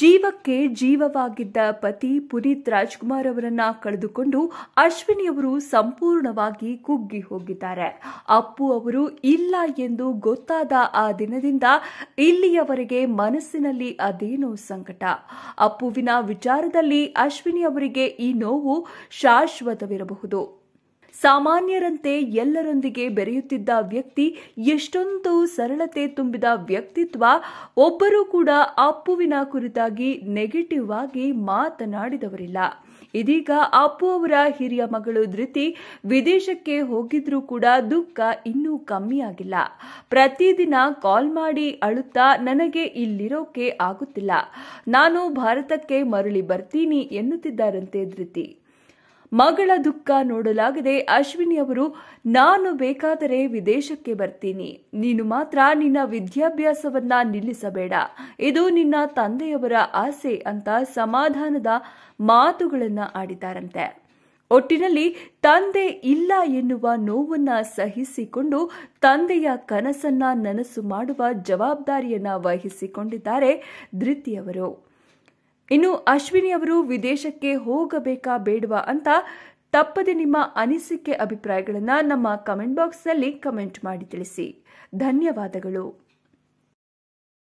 ಜೀವಕ್ಕೆ ಜೀವವಾಗಿದ್ದ ಪತಿ ಪುನೀತ್ ರಾಜ್ಕುಮಾರ್ ಅವರನ್ನ ಕಳೆದುಕೊಂಡು ಅಶ್ವಿನಿ ಅವರು ಸಂಪೂರ್ಣವಾಗಿ ಕುಗ್ಗಿ ಹೋಗಿದ್ದಾರೆ ಅಪ್ಪು ಅವರು ಇಲ್ಲ ಎಂದು ಗೊತ್ತಾದ ಆ ದಿನದಿಂದ ಇಲ್ಲಿಯವರೆಗೆ ಮನಸ್ಸಿನಲ್ಲಿ ಅದೇನೋ ಸಂಕಟ ಅಪ್ಪುವಿನ ವಿಚಾರದಲ್ಲಿ ಅಶ್ವಿನಿ ಅವರಿಗೆ ಈ ನೋವು ಶಾಶ್ವತವಿರಬಹುದು ಸಾಮಾನ್ಯರಂತೆ ಎಲ್ಲರೊಂದಿಗೆ ಬೆರೆಯುತ್ತಿದ್ದ ವ್ಯಕ್ತಿ ಎಷ್ಟೊಂದು ಸರಳತೆ ತುಂಬಿದ ವ್ಯಕ್ತಿತ್ವ ಒಬ್ಬರೂ ಕೂಡ ಅಪ್ಪುವಿನ ಕುರಿತಾಗಿ ನೆಗೆಟಿವ್ ಆಗಿ ಮಾತನಾಡಿದವರಿಲ್ಲ ಇದೀಗ ಅಪ್ಪು ಅವರ ಹಿರಿಯ ಮಗಳು ಧೃತಿ ವಿದೇಶಕ್ಕೆ ಹೋಗಿದ್ರೂ ಕೂಡ ದುಃಖ ಇನ್ನೂ ಕಮ್ಮಿಯಾಗಿಲ್ಲ ಪ್ರತಿದಿನ ಕಾಲ್ ಮಾಡಿ ಅಳುತ್ತಾ ನನಗೆ ಇಲ್ಲಿರೋಕೆ ಆಗುತ್ತಿಲ್ಲ ನಾನು ಭಾರತಕ್ಕೆ ಮರಳಿ ಬರ್ತೀನಿ ಎನ್ನುತ್ತಿದ್ದಾರಂತೆ ಧೃತಿ ಮಗಳ ದುಃಖ ನೋಡಲಾಗದೆ ಅಶ್ವಿನಿ ಅವರು ನಾನು ಬೇಕಾದರೆ ವಿದೇಶಕ್ಕೆ ಬರ್ತೀನಿ ನೀನು ಮಾತ್ರ ನಿನ್ನ ವಿದ್ಯಾಭ್ಯಾಸವನ್ನ ನಿಲ್ಲಿಸಬೇಡ ಇದು ನಿನ್ನ ತಂದೆಯವರ ಆಸೆ ಅಂತ ಸಮಾಧಾನದ ಮಾತುಗಳನ್ನ ಆಡಿದಾರಂತೆ ಒಟ್ಟಿನಲ್ಲಿ ತಂದೆ ಇಲ್ಲ ಎನ್ನುವ ನೋವನ್ನ ಸಹಿಸಿಕೊಂಡು ತಂದೆಯ ಕನಸನ್ನ ನನಸು ಮಾಡುವ ಜವಾಬ್ದಾರಿಯನ್ನ ವಹಿಸಿಕೊಂಡಿದ್ದಾರೆ ಧೃತಿಯವರು ಇನ್ನು ಅಶ್ವಿನಿ ಅವರು ವಿದೇಶಕ್ಕೆ ಹೋಗಬೇಕಾ ಬೇಡವಾ ಅಂತ ತಪ್ಪದೆ ನಿಮ್ಮ ಅನಿಸಿಕೆ ಅಭಿಪ್ರಾಯಗಳನ್ನು ನಮ್ಮ ಕಮೆಂಟ್ ಬಾಕ್ಸ್ನಲ್ಲಿ ಕಮೆಂಟ್ ಮಾಡಿ ತಿಳಿಸಿ ಧನ್ಯವಾದಗಳು